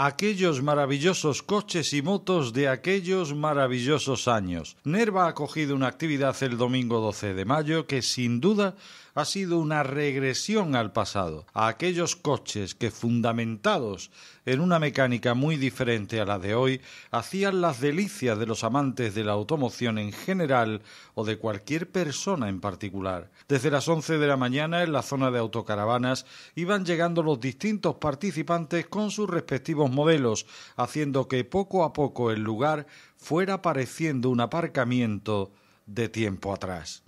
aquellos maravillosos coches y motos de aquellos maravillosos años. Nerva ha cogido una actividad el domingo 12 de mayo que sin duda ha sido una regresión al pasado, a aquellos coches que fundamentados en una mecánica muy diferente a la de hoy, hacían las delicias de los amantes de la automoción en general o de cualquier persona en particular. Desde las 11 de la mañana en la zona de autocaravanas iban llegando los distintos participantes con sus respectivos modelos, haciendo que poco a poco el lugar fuera pareciendo un aparcamiento de tiempo atrás.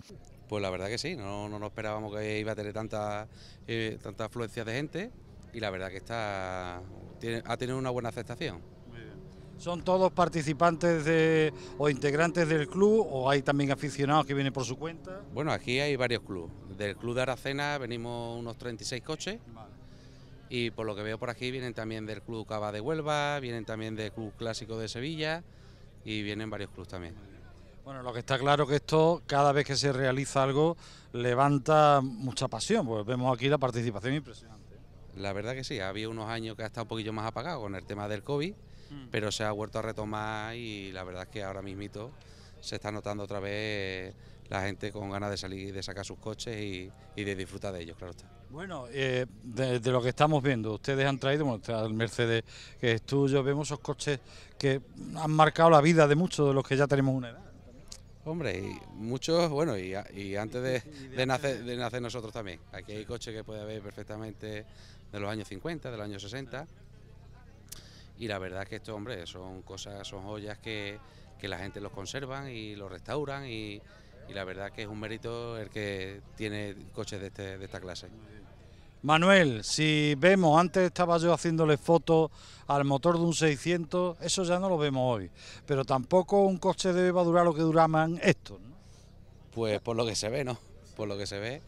Pues la verdad que sí, no, no, nos esperábamos que iba a tener tanta, eh, tanta afluencia de gente y la verdad que está, tiene, ha tenido una buena aceptación. ¿Son todos participantes de, o integrantes del club o hay también aficionados que vienen por su cuenta? Bueno, aquí hay varios clubes. Del club de Aracena venimos unos 36 coches y por lo que veo por aquí vienen también del Club Cava de Huelva, vienen también del Club Clásico de Sevilla y vienen varios clubes también. Bueno, lo que está claro que esto, cada vez que se realiza algo, levanta mucha pasión, pues vemos aquí la participación impresionante. La verdad que sí, había unos años que ha estado un poquillo más apagado con el tema del COVID, mm. pero se ha vuelto a retomar y la verdad es que ahora mismito se está notando otra vez la gente con ganas de salir, y de sacar sus coches y de disfrutar de ellos, claro está. Bueno, eh, de, lo que estamos viendo, ustedes han traído, bueno, el Mercedes que es tuyo, vemos esos coches que han marcado la vida de muchos de los que ya tenemos una edad. Hombre, y muchos, bueno, y, antes de, nacer, nosotros también. Aquí hay coches que puede haber perfectamente de los años 50, de los años 60. Y la verdad es que estos, hombre, son cosas, son joyas que, que la gente los conservan y los restauran y, y la verdad que es un mérito el que tiene coches de, este, esta clase. Manuel, si vemos, antes estaba yo haciéndole fotos al motor de un 600, eso ya no lo vemos hoy, pero tampoco un coche debe durar lo que duraban estos. Pues por lo que se ve, ¿no? Por lo que se ve,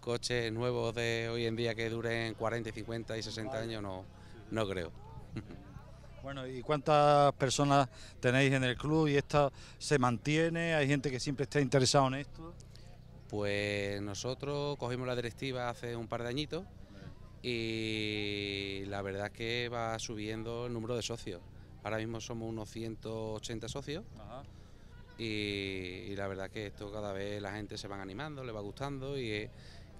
coches nuevos de hoy en día que duren 40, 50 y 60 años, no, no creo. Bueno, ¿y cuántas personas tenéis en el club y esto se mantiene? ¿Hay gente que siempre está interesada en esto? Pues nosotros cogimos la directiva hace un par de añitos y la verdad es que va subiendo el número de socios. Ahora mismo somos unos 180 socios Y, la verdad es que esto cada vez la gente se va animando, le va gustando y,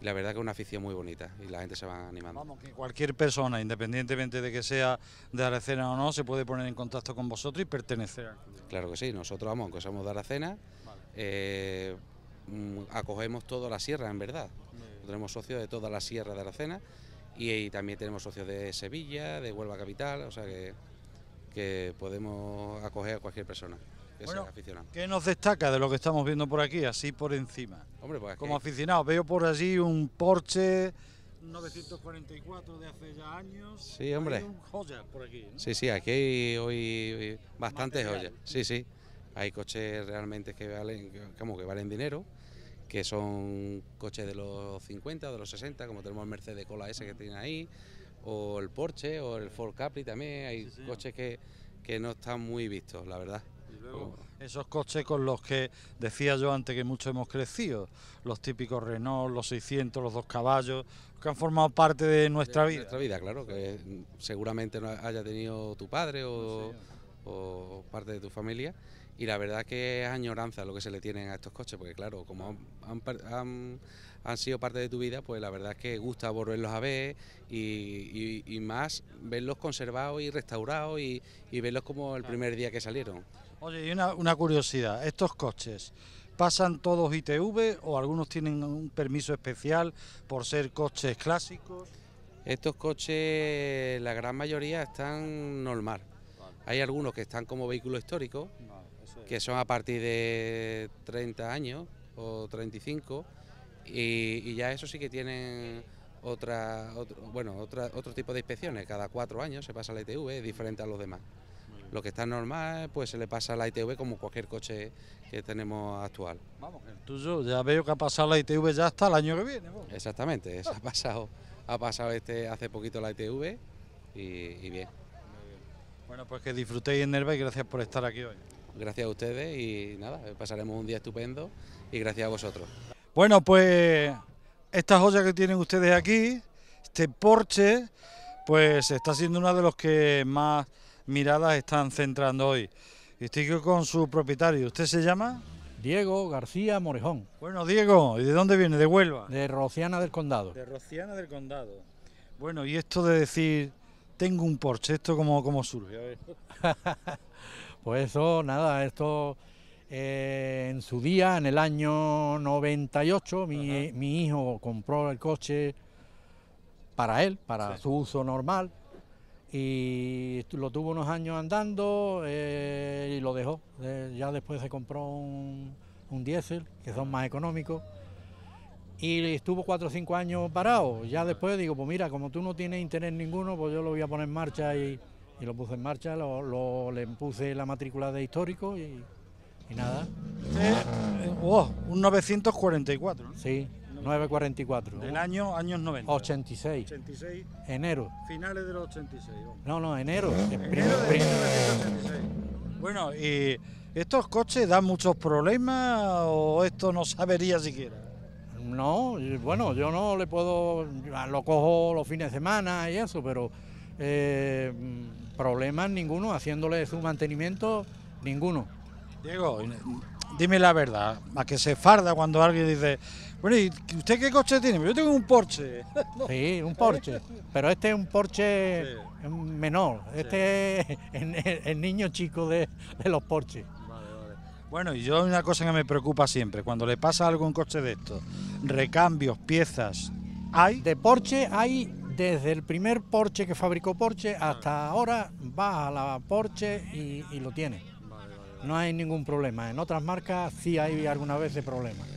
la verdad que es una afición muy bonita y la gente se va animando. Vamos, que cualquier persona, independientemente de que sea de Aracena o no, se puede poner en contacto con vosotros y pertenecer Claro que sí, nosotros vamos, que somos de Aracena, eh, mm, acogemos toda la sierra en verdad. Tenemos socios de toda la sierra de Aracena y, y, también tenemos socios de Sevilla, de Huelva Capital, o sea que podemos acoger a cualquier persona. ¿Qué nos destaca de lo que estamos viendo por aquí, así por encima? Pues como aficionados, veo por allí un Porsche 944 de hace ya años. Sí, hombre. Hay un joya por aquí. Sí, sí, aquí hay hoy, bastantes joyas. Sí, sí. Hay coches realmente que valen, como que valen dinero, que son coches de los 50 de los 60, como tenemos el Mercedes Cola ese que tiene ahí, o el Porsche o el Ford Capri también. Hay coches que, que no están muy vistos, la verdad. Oh. esos coches con los que decía yo antes que mucho hemos crecido, los típicos Renault, los 600, los dos caballos, que han formado parte de nuestra vida. Nuestra vida, claro, que seguramente no haya tenido tu padre o, parte de tu familia. Y la verdad que es añoranza lo que se le tienen a estos coches, porque claro, como han, sido parte de tu vida, pues la verdad es que gusta volverlos a ver y, más verlos conservados y restaurados y verlos como el primer día que salieron. Oye, y una, curiosidad, estos coches, ¿Pasan todos ITV o algunos tienen un permiso especial por ser coches clásicos? Estos coches, la gran mayoría están normal. Hay algunos que están como vehículo histórico, que son a partir de 30 años o 35, y, ya eso sí que tienen otra, bueno, otro tipo de inspecciones. Cada cuatro años se pasa la ITV, es diferente a los demás. Lo que está normal, pues se le pasa la ITV como cualquier coche que tenemos actual. Vamos, el tuyo ya veo que ha pasado la ITV ya hasta el año que viene. Exactamente, eso ha pasado, ha pasado este hace poquito la ITV y, y bien. Bueno, pues que disfrutéis en Nerva y gracias por estar aquí hoy. Gracias a ustedes y nada, pasaremos un día estupendo y gracias a vosotros. Bueno, pues esta joya que tienen ustedes aquí, este Porsche, pues está siendo uno de los que más miradas están centrando hoy. Estoy con su propietario. ¿Usted se llama? Diego García Morejón. Bueno, Diego, ¿y de dónde viene? ¿De Huelva? De Rociana del Condado. De Rociana del Condado. Bueno, y esto de decir, tengo un Porsche, ¿esto cómo, surge? pues eso, nada, esto eh, en su día, en el año 98, mi, hijo compró el coche para él, para su uso normal y lo tuvo unos años andando eh, y lo dejó. Eh, ya después se compró un, un diésel, que son más económicos, y estuvo cuatro o cinco años parado. Ya después digo, pues mira, como tú no tienes interés ninguno, pues yo lo voy a poner en marcha y, lo puse en marcha, le puse la matrícula de histórico y, nada. Eh, oh, un 944. Sí, 944. Del año, años 90. 86. 86. Enero. Finales de los 86. No, no, enero. de Bueno, ¿y estos coches dan muchos problemas o esto no sabería siquiera? No, bueno, yo no le puedo, ah, lo cojo los fines de semana y eso, pero eh, problemas ninguno, haciéndole su mantenimiento, ninguno. Diego, dime la verdad, a que se farda cuando alguien dice, bueno, ¿y usted qué coche tiene? Yo tengo un Porsche. Sí, un Porsche. Pero este es un Porsche menor. Este es el, niño chico de, los Porsches. Bueno, y yo una cosa que me preocupa siempre, cuando le pasa algo a un coche de estos, recambios, piezas, ¿hay? De Porsche hay desde el primer Porsche que fabricó Porsche hasta ah. ahora, va a la Porsche y, lo tiene. No hay ningún problema. En otras marcas sí hay alguna vez de problemas.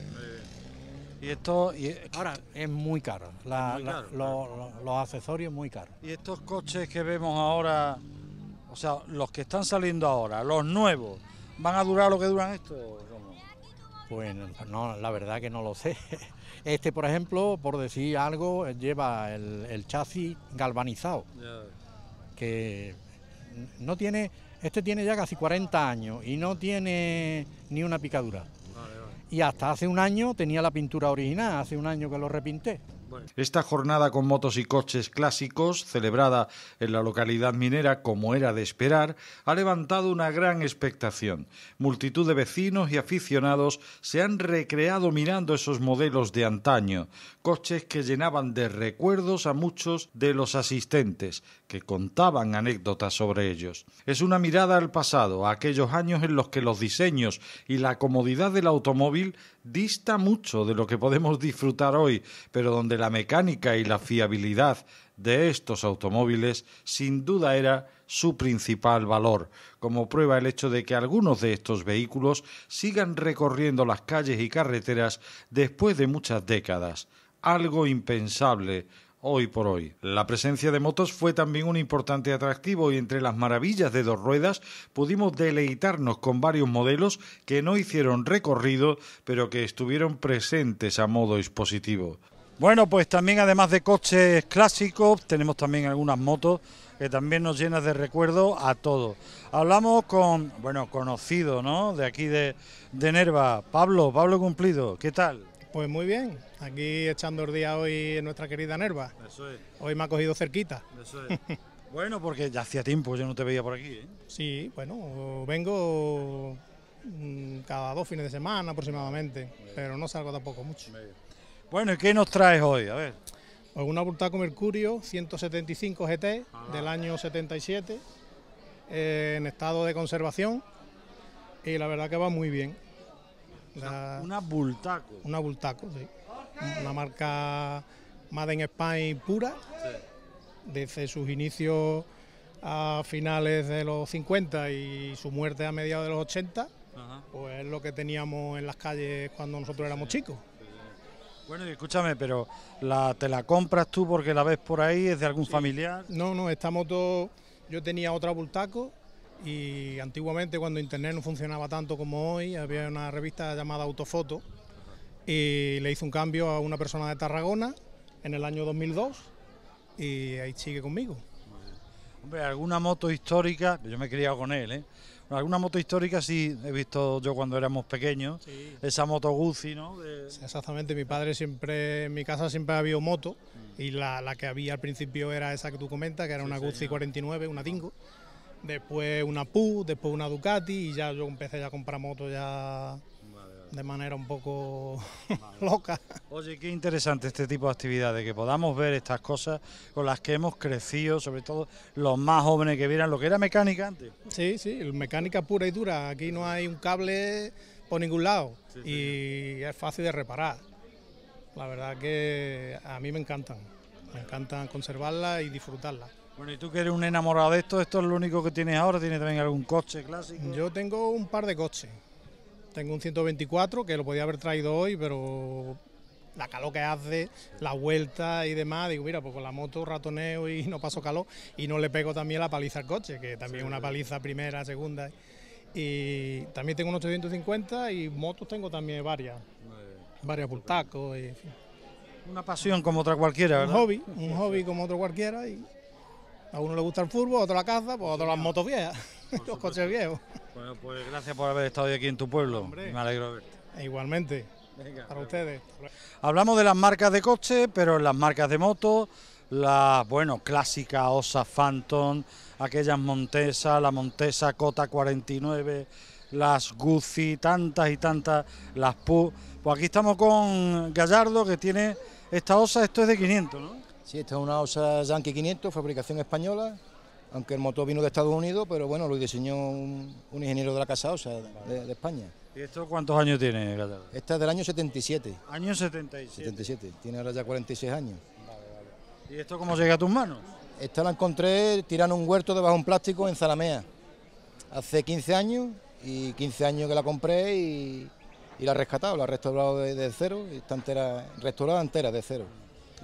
Y esto Ahora, es muy caro, los, accesorios muy caros. Y estos coches que vemos ahora, o sea, los que están saliendo ahora, los nuevos, ¿van a durar lo que duran estos? Pues no, la verdad que no lo sé. Este, por ejemplo, por decir algo, lleva el, chasis galvanizado, que no tiene, este tiene ya casi 40 años y no tiene ni una picadura y hasta hace un año tenía la pintura original, hace un año que lo repinté. Esta jornada con motos y coches clásicos, celebrada en la localidad minera como era de esperar, ha levantado una gran expectación. Multitud de vecinos y aficionados se han recreado mirando esos modelos de antaño, coches que llenaban de recuerdos a muchos de los asistentes, que contaban anécdotas sobre ellos. Es una mirada al pasado, a aquellos años en los que los diseños y la comodidad del automóvil dista mucho de lo que podemos disfrutar hoy, pero donde la mecánica y la fiabilidad de estos automóviles sin duda era su principal valor, como prueba el hecho de que algunos de estos vehículos sigan recorriendo las calles y carreteras después de muchas décadas, algo impensable hoy por hoy. La presencia de motos fue también un importante atractivo y entre las maravillas de dos ruedas pudimos deleitarnos con varios modelos que no hicieron recorrido, pero que estuvieron presentes a modo dispositivo. Bueno, pues también además de coches clásicos, tenemos también algunas motos que también nos llenan de recuerdo a todos. Hablamos con, bueno, conocido, ¿no? De aquí de, de Nerva, Pablo, Pablo Cumplido, ¿qué tal? Pues muy bien, aquí echando el día hoy en nuestra querida Nerva. Eso es. Hoy me ha cogido cerquita. Eso es. bueno, porque ya hacía tiempo, yo no te veía por aquí. ¿eh? Sí, bueno, vengo mm, cada dos fines de semana aproximadamente, pero no salgo tampoco mucho. Bueno, ¿y qué nos traes hoy? A ver. Pues una Burtaco Mercurio 175 GT ah. del año 77, eh, en estado de conservación, y la verdad que va muy bien. Ah. una Bultaco. Una Bultaco, sí. Una marca Made in Spain pura. Desde sus inicios a finales de los 50 y su muerte a mediados de los 80, pues es lo que teníamos en las calles cuando nosotros éramos chicos. Bueno, y escúchame, pero la, ¿te la compras tú porque la ves por ahí? ¿Es de algún familiar? No, no, esta moto yo tenía otra Bultaco y antiguamente cuando Internet no funcionaba tanto como hoy, había una revista llamada Autofoto y le hizo un cambio a una persona de Tarragona en el año 2002 y ahí sigue conmigo. Hombre, alguna moto histórica, yo me he criado con él, ¿eh? Alguna moto histórica sí he visto yo cuando éramos pequeños, esa moto Guzzi, ¿no? exactamente, mi padre siempre, en mi casa siempre había moto y la, que había al principio era esa que tú comentas, que era una Guzzi 49, una Dingo después una PU, después una Ducati y ya yo empecé a comprar motos ya de manera un poco loca. Oye, qué interesante este tipo de actividades, que podamos ver estas cosas con las que hemos crecido, sobre todo los más jóvenes que vieran lo que era mecánica antes. Sí, sí, mecánica pura y dura. Aquí no hay un cable por ningún lado y es fácil de reparar. La verdad que a mí me encantan, me encantan conservarla y disfrutarla. Bueno, y tú que eres un enamorado de esto, ¿esto es lo único que tienes ahora? ¿Tienes también algún coche clásico? Yo tengo un par de coches. Tengo un 124 que lo podía haber traído hoy, pero la calor que hace, la vuelta y demás, digo, mira, pues con la moto ratoneo y no paso calor y no le pego también la paliza al coche, que también una paliza primera, segunda. Y también tengo unos 850 y motos tengo también varias, varias por Y, Una pasión como otra cualquiera, ¿verdad? Un hobby, un hobby como otro cualquiera y a uno le gusta el fútbol, a otro la caza, pues a otro las motos viejas, los coches viejos. Bueno, pues gracias por haber estado hoy aquí en tu pueblo. Me alegro de verte. E igualmente. Venga, para ustedes. Hablamos de las marcas de coche, pero las marcas de moto, las, bueno, clásicas Osa Phantom, aquellas Montesa, la Montesa Cota 49, las Guzzi, tantas y tantas, las Pu. Pues aquí estamos con Gallardo, que tiene esta Osa, esto es de 500, ¿no? Sí, esta es una Osa Yankee 500, fabricación española, aunque el motor vino de Estados Unidos, pero bueno, lo diseñó un, ingeniero de la Casa Osa de, de España. ¿Y esto cuántos años tiene, Esta es del año 77. ¿Año 77? 77, tiene ahora ya 46 años. ¿Y esto cómo llega a tus manos? Esta la encontré tirando un huerto debajo de un plástico en Zalamea, hace 15 años, y 15 años que la compré y, la he rescatado, la he restaurado de cero, está entera, restaurada entera de cero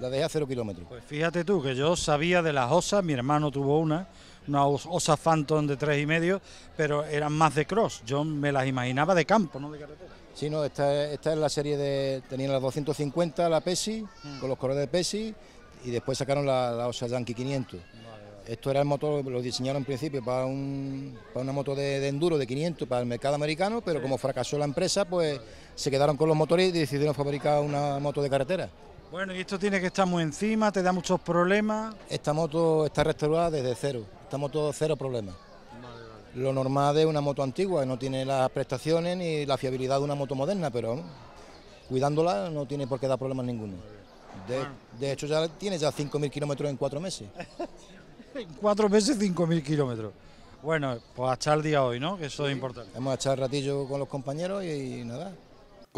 la dejé a cero kilómetros. Pues fíjate tú que yo sabía de las osas, mi hermano tuvo una, una osa Phantom de tres y medio, pero eran más de cross, yo me las imaginaba de campo, no de carretera. Sí, no, esta, es la serie de, tenían las 250, la Pesi, mm. con los colores de Pesi, y después sacaron la, osa Yankee 500. Esto era el motor, lo diseñaron en principio para, una moto de, enduro de 500 para el mercado americano, pero como fracasó la empresa, pues se quedaron con los motores y decidieron fabricar una moto de carretera. Bueno, y esto tiene que estar muy encima, te da muchos problemas. Esta moto está restaurada desde cero, esta moto cero problemas. Lo normal es una moto antigua, no tiene las prestaciones ni la fiabilidad de una moto moderna, pero cuidándola no tiene por qué dar problemas ninguno. De, hecho, ya tiene ya 5.000 kilómetros en cuatro meses. en cuatro meses 5.000 kilómetros. Bueno, pues hasta el día hoy, ¿no? Que eso es importante. Hemos echado ratillo con los compañeros y nada,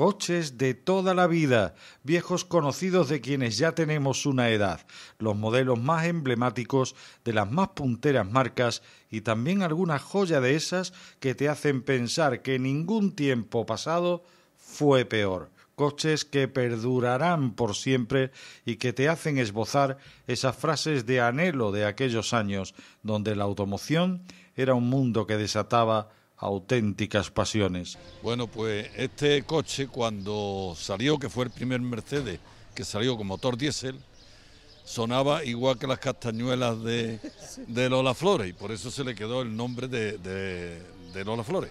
coches de toda la vida, viejos conocidos de quienes ya tenemos una edad, los modelos más emblemáticos de las más punteras marcas y también alguna joya de esas que te hacen pensar que ningún tiempo pasado fue peor coches que perdurarán por siempre y que te hacen esbozar esas frases de anhelo de aquellos años donde la automoción era un mundo que desataba auténticas pasiones. Bueno, pues este coche cuando salió, que fue el primer Mercedes que salió con motor diésel, sonaba igual que las castañuelas de, Lola Flores y por eso se le quedó el nombre de, Lola Flores.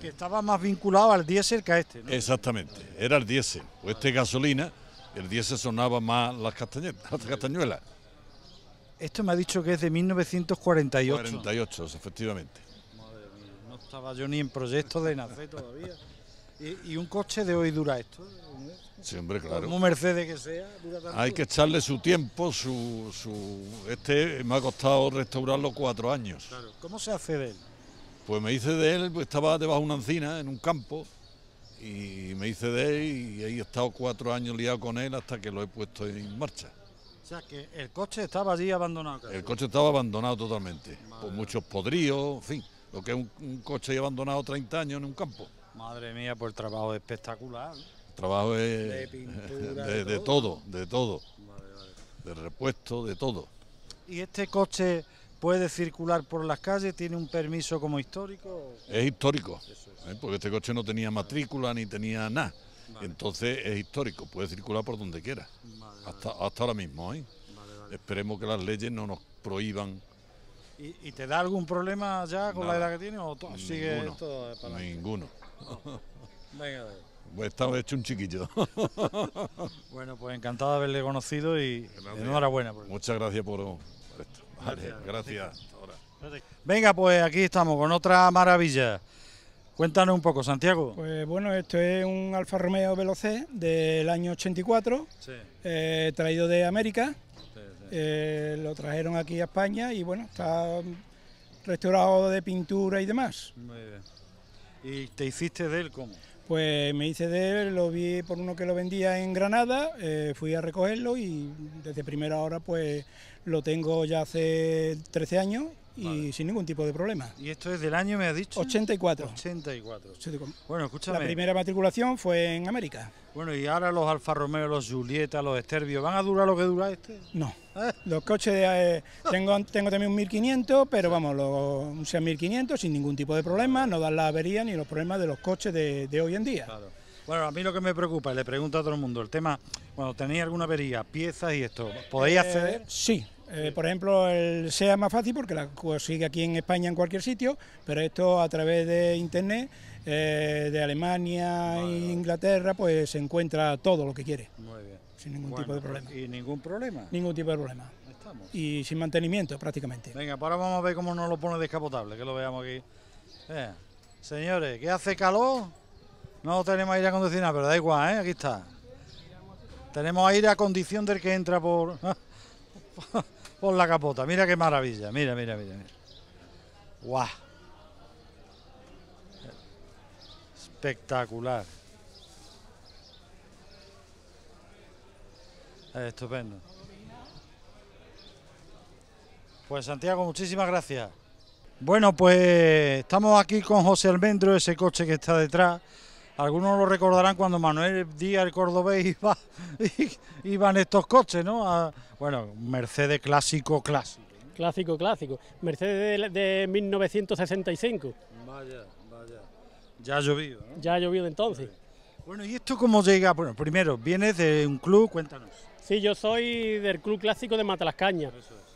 Que estaba más vinculado al diésel que a este, ¿no? Exactamente, era el diésel, o este gasolina, el diésel sonaba más las, las castañuelas. Esto me ha dicho que es de 1948. 48, efectivamente estaba yo ni en proyecto de nacer todavía. ¿Y, un coche de hoy dura esto? ¿eh? siempre claro. Como Mercedes que sea, dura tanto. Hay que echarle su tiempo, su, su... Este me ha costado restaurarlo cuatro años. Claro. ¿Cómo se hace de él? Pues me hice de él, pues, estaba debajo de una encina, en un campo, y me hice de él y he estado cuatro años liado con él hasta que lo he puesto en marcha. O sea, que el coche estaba allí abandonado. El coche estaba abandonado totalmente, por muchos podríos, en fin lo que es un, coche abandonado 30 años en un campo. Madre mía, por pues el trabajo es espectacular. El trabajo es de, pintura, de, todo. de todo, de repuesto, de todo. ¿Y este coche puede circular por las calles? ¿Tiene un permiso como histórico? Es histórico, ¿eh? porque este coche no tenía matrícula ni tenía nada. Entonces es histórico, puede circular por donde quiera, hasta, hasta ahora mismo. ¿eh? Esperemos que las leyes no nos prohíban ¿Y, te da algún problema ya con la edad que tiene o sigue ninguno, Ninguno. Venga, pues estaba hecho un chiquillo. bueno, pues encantado de haberle conocido y enhorabuena. Muchas gracias por, esto. Vale, gracias. Venga, pues aquí estamos con otra maravilla. Cuéntanos un poco, Santiago. Pues bueno, esto es un Alfa Romeo Velocé del año 84, eh, traído de América. Eh, lo trajeron aquí a España y bueno, está restaurado de pintura y demás. ¿Y te hiciste de él cómo? Pues me hice de él, lo vi por uno que lo vendía en Granada, eh, fui a recogerlo y desde primera hora pues lo tengo ya hace 13 años y sin ningún tipo de problema. ¿Y esto es del año, me has dicho? 84. 84. Bueno, escúchame. La primera matriculación fue en América. Bueno, y ahora los Alfa Romeo, los Julieta, los Estervios ¿van a durar lo que dura este? No. ¿Eh? Los coches, eh, tengo, tengo también un 1500, pero vamos, los, un 1500 sin ningún tipo de problema, no dan la avería ni los problemas de los coches de, hoy en día. Bueno, a mí lo que me preocupa, y le pregunto a todo el mundo, el tema, cuando tenéis alguna avería, piezas y esto, ¿podéis eh, acceder? sí, eh, por ejemplo, el SEA más fácil porque la consigue aquí en España en cualquier sitio, pero esto a través de internet, eh, de Alemania e Inglaterra, pues se encuentra todo lo que quiere. Muy bien. Sin ningún tipo de problema. ¿Y ningún problema? Ningún tipo de problema. Y sin mantenimiento prácticamente. Venga, pues ahora vamos a ver cómo nos lo pone descapotable, que lo veamos aquí. Eh, señores, que hace calor. No tenemos aire acondicionado, pero da igual, ¿eh? Aquí está. Tenemos aire a condición del que entra por... por la capota. Mira qué maravilla. Mira, mira, mira. mira. ¡Guau! Espectacular. Eh, estupendo. Pues Santiago, muchísimas gracias. Bueno, pues estamos aquí con José Almendro, ese coche que está detrás. Algunos lo recordarán cuando Manuel Díaz Cordobés iba, en estos coches, ¿no? bueno, Mercedes clásico, clásico. Clásico, clásico. Mercedes de, 1965. Vaya, vaya. Ya ha llovido, Ya ha llovido entonces. Bueno, ¿y esto cómo llega? Bueno, primero, vienes de un club, cuéntanos. Sí, yo soy del Club Clásico de Matalascaña. Eso es.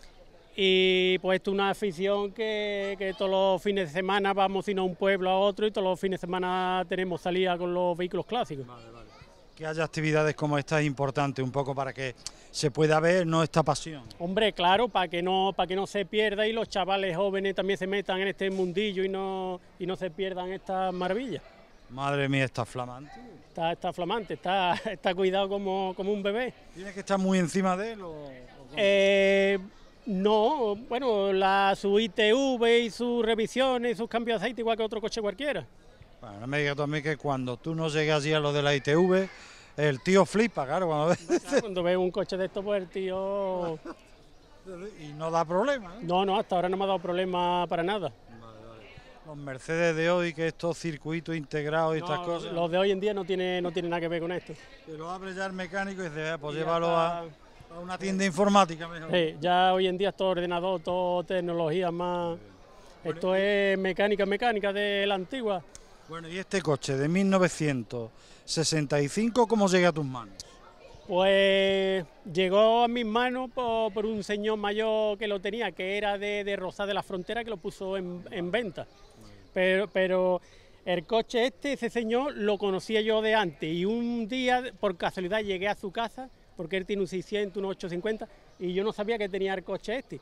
Y pues es una afición que, todos los fines de semana vamos sino a un pueblo a otro y todos los fines de semana tenemos salida con los vehículos clásicos. Que haya actividades como esta es importante un poco para que se pueda ver no esta pasión. Hombre, claro, para que no para que no se pierda y los chavales jóvenes también se metan en este mundillo y no y no se pierdan estas maravillas. Madre mía, está flamante. Está, está flamante, está, está cuidado como, un bebé. ¿Tienes que estar muy encima de él o, eh, no, bueno, la, su ITV y sus revisiones, y sus cambios de aceite igual que otro coche cualquiera. Bueno, no me digas tú a mí que cuando tú no llegas allí a lo de la ITV, el tío flipa, claro, cuando ves... cuando ve un coche de esto pues el tío... y no da problema. ¿eh? No, no, hasta ahora no me ha dado problema para nada. Los Mercedes de hoy, que estos circuitos integrados y estas cosas... Los de hoy en día no tienen no tiene nada que ver con esto. Pero abre ya el mecánico y dice, ah, pues llévalo a una tienda informática mejor. ya hoy en día todo ordenador, todo tecnología más. Esto es mecánica, mecánica de la antigua. Bueno, ¿y este coche de 1965 cómo llega a tus manos? Pues llegó a mis manos por, un señor mayor que lo tenía, que era de, de de la Frontera, que lo puso en, en venta. Pero, pero el coche este, ese señor, lo conocía yo de antes. Y un día, por casualidad, llegué a su casa porque él tiene un 600, un 850, y yo no sabía que tenía el coche este.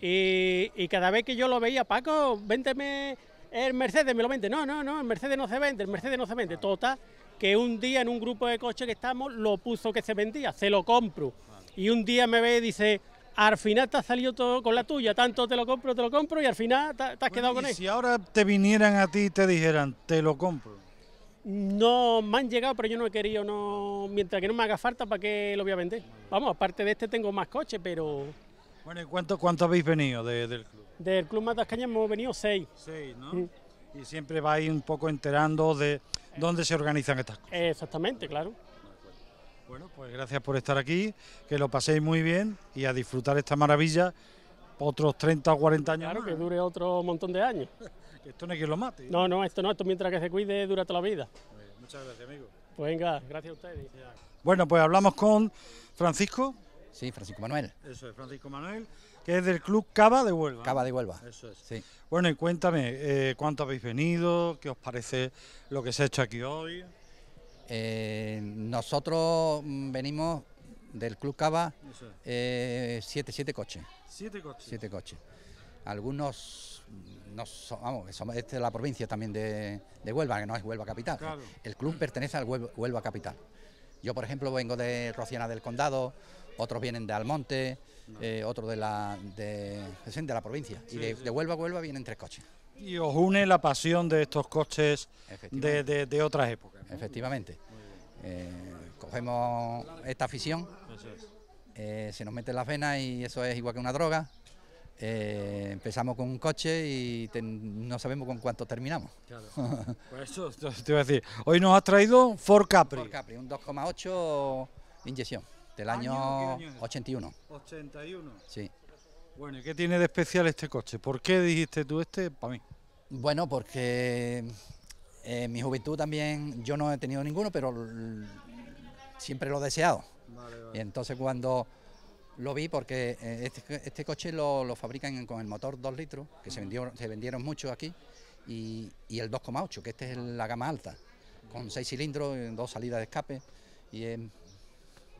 Y, cada vez que yo lo veía, Paco, vénteme el Mercedes, me lo vende. No, no, no, el Mercedes no se vende, el Mercedes no se vende. Total, que un día en un grupo de coches que estamos lo puso que se vendía, se lo compro. Y un día me ve y dice, al final te has salido todo con la tuya, tanto te lo compro, te lo compro, y al final te, has quedado con él. Si ahora te vinieran a ti y te dijeran, te lo compro. No, me han llegado, pero yo no he querido, no, mientras que no me haga falta, ¿para qué lo voy a vender? Vamos, aparte de este tengo más coches, pero... Bueno, ¿y cuánto, cuánto habéis venido del club? Del Club Matascaña hemos venido seis. Seis, ¿no? Y siempre vais un poco enterando de dónde se organizan estas cosas. Exactamente, claro. Bueno, pues gracias por estar aquí, que lo paséis muy bien y a disfrutar esta maravilla otros 30 o 40 años. Claro, que dure otro montón de años. esto no es que lo mate. No, no, esto no, esto mientras que se cuide dura toda la vida. muchas gracias, amigo. Pues venga, gracias a ustedes. Bueno, pues hablamos con Francisco. Sí, Francisco Manuel. Eso es, Francisco Manuel, que es del Club Cava de Huelva. Cava de Huelva. Eso es. Sí. Bueno, y cuéntame, eh, ¿cuánto habéis venido? ¿Qué os parece lo que se ha hecho aquí hoy? Eh, nosotros mm, venimos del Club Cava, eh, siete, siete coches. ¿Siete coches? Siete coches algunos, no vamos, somos, este es la provincia también de, Huelva, que no es Huelva Capital. El club pertenece al Huelva, Capital. Yo, por ejemplo, vengo de Rociana del Condado, otros vienen de Almonte, eh, otros de la, de, de la provincia. y de, Huelva a Huelva vienen tres coches. Y os une la pasión de estos coches de, otras épocas. Efectivamente. Eh, cogemos esta afición, eh, se nos mete las venas y eso es igual que una droga. Eh, empezamos con un coche y no sabemos con cuánto terminamos. Claro. eso te iba a decir. Hoy nos ha traído Ford Capri. Ford Capri, un 2,8 inyección del año, 81. 81. Sí. Bueno, ¿y qué tiene de especial este coche? ¿Por qué dijiste tú este para mí? Bueno, porque en eh, mi juventud también yo no he tenido ninguno, pero siempre lo he deseado. Vale, Y entonces cuando lo vi porque eh, este, este, coche lo, fabrican con el motor 2 litros, que se, vendió, se vendieron mucho aquí, y, el 2,8, que este es la gama alta, con 6 cilindros, eh, dos salidas de escape, y es un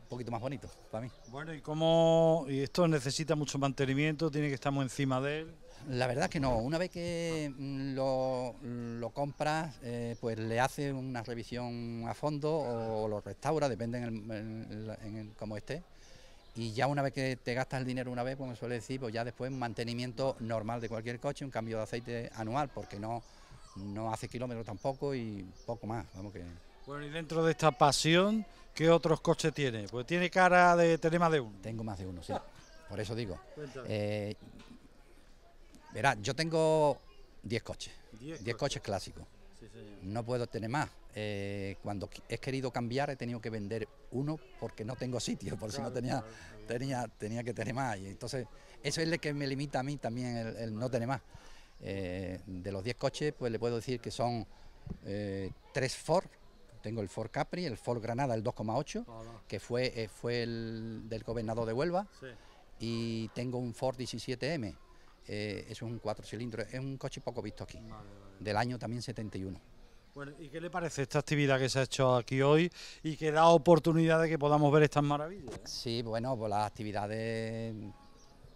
poquito más bonito para mí. Bueno, ¿y cómo y esto necesita mucho mantenimiento? ¿Tiene que estar muy encima de él? La verdad que no, una vez que mm, lo, compras, eh, pues le hace una revisión a fondo o lo restaura, depende en como esté y ya una vez que te gastas el dinero una vez, como pues suele decir, pues ya después un mantenimiento normal de cualquier coche, un cambio de aceite anual, porque no, no hace kilómetros tampoco y poco más. Vamos que... Bueno, y dentro de esta pasión, ¿qué otros coches tiene? Pues tiene cara de tener más de uno. Tengo más de uno, sí. Por eso digo. Eh, verá, yo tengo 10 coches. 10 coches clásicos no puedo tener más. Eh, cuando he querido cambiar he tenido que vender uno porque no tengo sitio, por si no tenía, tenía, tenía que tener más. Y entonces eso es lo que me limita a mí también el, no tener más. Eh, de los 10 coches, pues le puedo decir que son eh, tres Ford. Tengo el Ford Capri, el Ford Granada, el 2,8, ah, que fue, fue el del gobernador de Huelva. Y tengo un Ford 17M. es un cuatro cilindros, es un coche poco visto aquí del año también 71. ¿y qué le parece esta actividad que se ha hecho aquí hoy y que da oportunidad de que podamos ver estas maravillas? Eh? Sí, bueno, pues las actividades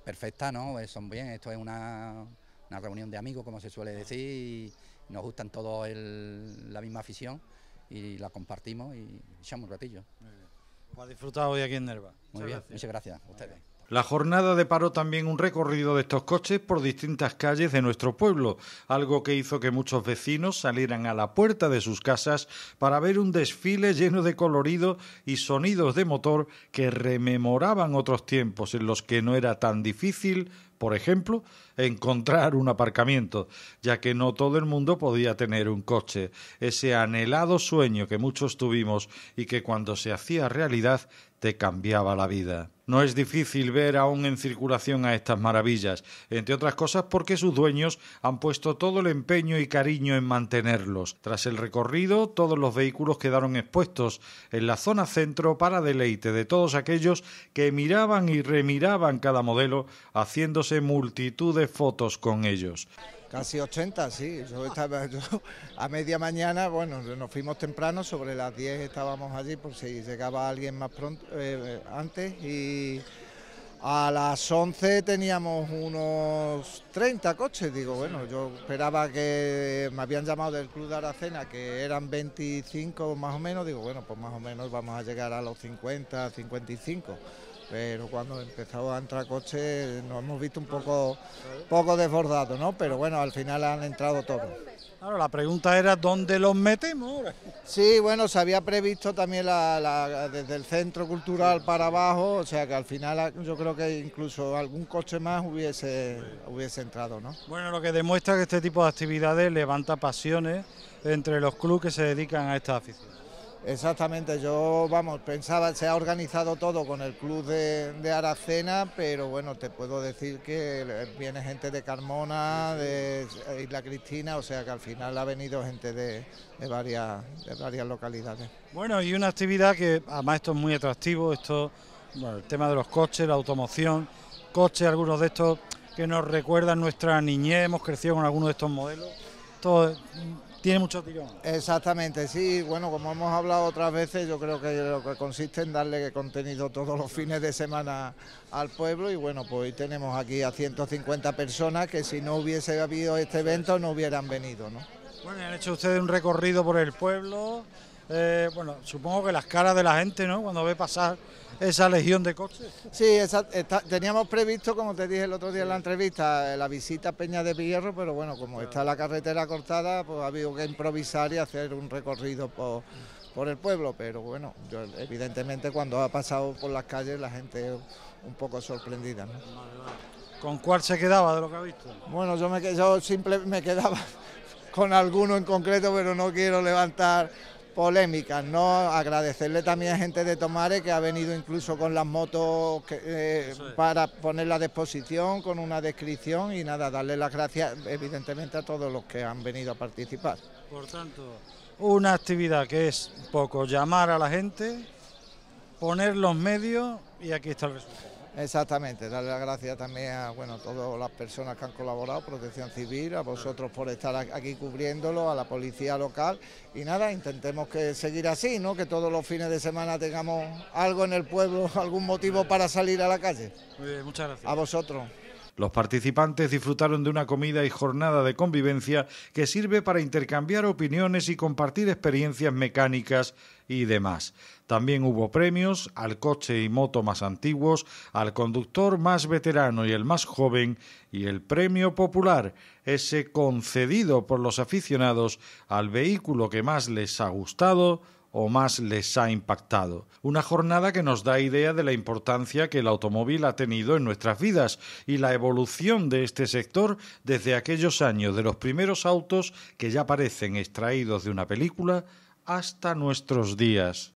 perfectas, ¿no? Eh, son bien, esto es una, reunión de amigos, como se suele decir, y nos gustan todos la misma afición y la compartimos y echamos un ratillo. Muy bien. Pues disfrutado hoy aquí en Nerva. Muy bien, muchas gracias a ustedes. La jornada deparó también un recorrido de estos coches por distintas calles de nuestro pueblo, algo que hizo que muchos vecinos salieran a la puerta de sus casas para ver un desfile lleno de colorido y sonidos de motor que rememoraban otros tiempos en los que no era tan difícil, por ejemplo, encontrar un aparcamiento, ya que no todo el mundo podía tener un coche, ese anhelado sueño que muchos tuvimos y que cuando se hacía realidad te cambiaba la vida. No es difícil ver aún en circulación a estas maravillas, entre otras cosas porque sus dueños han puesto todo el empeño y cariño en mantenerlos. Tras el recorrido, todos los vehículos quedaron expuestos en la zona centro para deleite de todos aquellos que miraban y remiraban cada modelo, haciéndose multitud de fotos con ellos. Casi 80, sí. Yo estaba yo, a media mañana, bueno, nos fuimos temprano, sobre las 10 estábamos allí por si llegaba alguien más pronto, eh, antes y a las 11 teníamos unos 30 coches, digo, bueno, yo esperaba que me habían llamado del Club de Aracena, que eran 25 más o menos, digo, bueno, pues más o menos vamos a llegar a los 50, 55 pero cuando empezaba a entrar coches nos hemos visto un poco, poco desbordados, ¿no? Pero bueno, al final han entrado todos. la pregunta era dónde los metemos Sí, bueno, se había previsto también desde el centro cultural para abajo, o sea que al final yo creo que incluso algún coche más hubiese, hubiese entrado, ¿no? Bueno, lo que demuestra que este tipo de actividades levanta pasiones entre los clubes que se dedican a esta afición. Exactamente, yo, vamos, pensaba, se ha organizado todo con el club de, Aracena, pero bueno, te puedo decir que eh, viene gente de Carmona, de Isla Cristina, o sea que al final ha venido gente de, varias, localidades. Bueno, y una actividad que además esto es muy atractivo, esto, el tema de los coches, la automoción, coches, algunos de estos que nos recuerdan nuestra niñez, hemos crecido con algunos de estos modelos. Todo tiene mucho tirón. Exactamente, sí, bueno, como hemos hablado otras veces, yo creo que lo que consiste en darle contenido todos los fines de semana al pueblo y bueno, pues hoy tenemos aquí a 150 personas que si no hubiese habido este evento no hubieran venido, ¿no? Bueno, han hecho ustedes un recorrido por el pueblo, eh, bueno, supongo que las caras de la gente, ¿no? Cuando ve pasar esa legión de coches? Sí, teníamos previsto, como te dije el otro día en la entrevista, eh, la visita a Peña de Pierro, pero bueno, como está la carretera cortada, pues ha habido que improvisar y hacer un recorrido por, por el pueblo, pero bueno, evidentemente cuando ha pasado por las calles la gente un poco sorprendida. ¿Con cuál se quedaba de lo que ha visto? Bueno, yo, me, yo simple, me quedaba con alguno en concreto, pero no quiero levantar polémicas, ¿no? Agradecerle también a gente de Tomares que ha venido incluso con las motos eh, para ponerla a disposición, con una descripción y nada, darle las gracias evidentemente a todos los que han venido a participar. Por tanto, una actividad que es un poco llamar a la gente, poner los medios y aquí está el resultado. Exactamente, darle las gracias también a bueno, todas las personas que han colaborado, Protección Civil, a vosotros por estar aquí cubriéndolo, a la policía local y nada, intentemos que seguir así, ¿no? que todos los fines de semana tengamos algo en el pueblo, algún motivo para salir a la calle. muchas gracias. A vosotros. Los participantes disfrutaron de una comida y jornada de convivencia que sirve para intercambiar opiniones y compartir experiencias mecánicas y demás. También hubo premios al coche y moto más antiguos, al conductor más veterano y el más joven, y el premio popular, ese concedido por los aficionados al vehículo que más les ha gustado, o más les ha impactado. Una jornada que nos da idea de la importancia que el automóvil ha tenido en nuestras vidas y la evolución de este sector desde aquellos años de los primeros autos que ya parecen extraídos de una película hasta nuestros días.